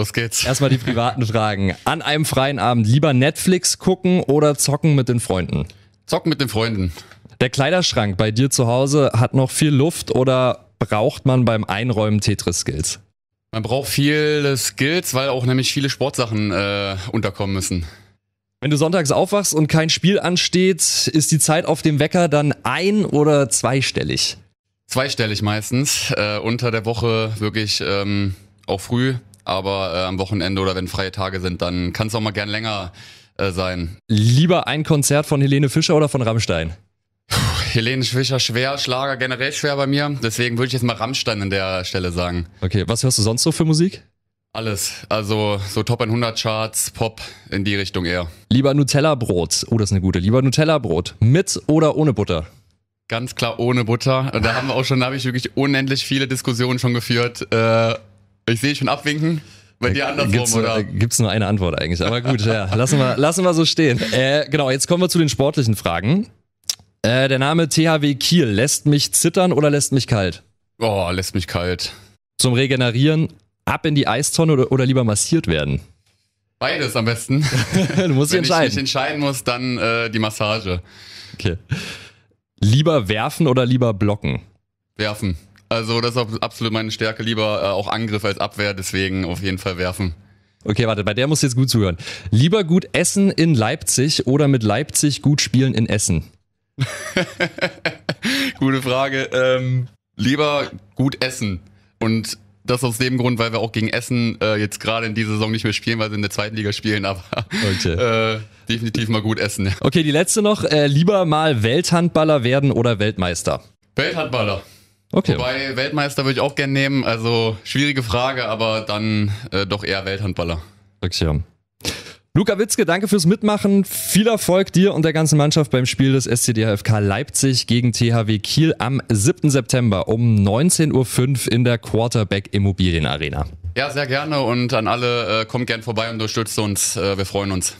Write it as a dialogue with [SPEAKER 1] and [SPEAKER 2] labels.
[SPEAKER 1] Los geht's. Erstmal die privaten Fragen. An einem freien Abend lieber Netflix gucken oder zocken mit den Freunden? Zocken mit den Freunden. Der Kleiderschrank bei dir zu Hause hat noch viel Luft oder braucht man beim Einräumen Tetris-Skills? Man braucht viele Skills, weil auch nämlich viele Sportsachen äh, unterkommen müssen. Wenn du sonntags aufwachst und kein Spiel ansteht, ist die Zeit auf dem Wecker dann ein- oder zweistellig?
[SPEAKER 2] Zweistellig meistens. Äh, unter der Woche wirklich ähm, auch früh aber äh, am Wochenende oder wenn freie Tage sind, dann kann es auch mal gern länger äh, sein. Lieber ein Konzert von Helene Fischer oder von Rammstein? Helene Fischer schwer, Schlager generell schwer bei mir. Deswegen würde ich jetzt mal Rammstein an der Stelle sagen. Okay, was hörst du sonst so für Musik? Alles, also so Top 100 Charts, Pop in die Richtung eher. Lieber Nutella-Brot, oh das ist
[SPEAKER 1] eine gute, lieber Nutella-Brot, mit oder ohne Butter?
[SPEAKER 2] Ganz klar ohne Butter. Da haben wir auch schon, da habe ich wirklich unendlich viele Diskussionen schon geführt. Äh, ich sehe schon abwinken. Bei dir andersrum, gibt's, oder? Äh,
[SPEAKER 1] Gibt es nur eine Antwort eigentlich. Aber gut, ja, lassen, wir, lassen wir so stehen. Äh, genau, jetzt kommen wir zu den sportlichen Fragen. Äh, der Name THW Kiel lässt mich zittern oder lässt mich kalt? Oh, lässt mich kalt. Zum Regenerieren ab in die Eistonne oder, oder lieber massiert werden?
[SPEAKER 2] Beides am besten.
[SPEAKER 1] du musst Wenn entscheiden. Wenn ich mich entscheiden muss, dann
[SPEAKER 2] äh, die Massage. Okay. Lieber werfen oder lieber blocken? Werfen. Also das ist auch absolut meine Stärke, lieber äh, auch Angriff als Abwehr, deswegen auf jeden Fall
[SPEAKER 1] werfen. Okay, warte, bei der muss jetzt gut zuhören. Lieber gut essen in Leipzig oder mit Leipzig gut spielen in Essen? Gute Frage. Ähm,
[SPEAKER 2] lieber gut essen und das aus dem Grund, weil wir auch gegen Essen äh, jetzt gerade in dieser Saison nicht mehr spielen, weil sie in der zweiten Liga spielen, aber okay. äh, definitiv mal gut essen.
[SPEAKER 1] Okay, die letzte noch. Äh, lieber mal Welthandballer werden oder Weltmeister?
[SPEAKER 2] Welthandballer. Okay. Wobei Weltmeister würde ich auch gerne nehmen. Also schwierige Frage, aber dann äh, doch eher Welthandballer. Rückschirm.
[SPEAKER 1] Luca Witzke, danke fürs Mitmachen. Viel Erfolg dir und der ganzen Mannschaft beim Spiel des SCDHFK Leipzig gegen THW Kiel am 7. September um 19.05 Uhr in der Quarterback Immobilien Arena.
[SPEAKER 2] Ja, sehr gerne und an alle, äh, kommt gern vorbei und unterstützt uns. Äh, wir freuen uns.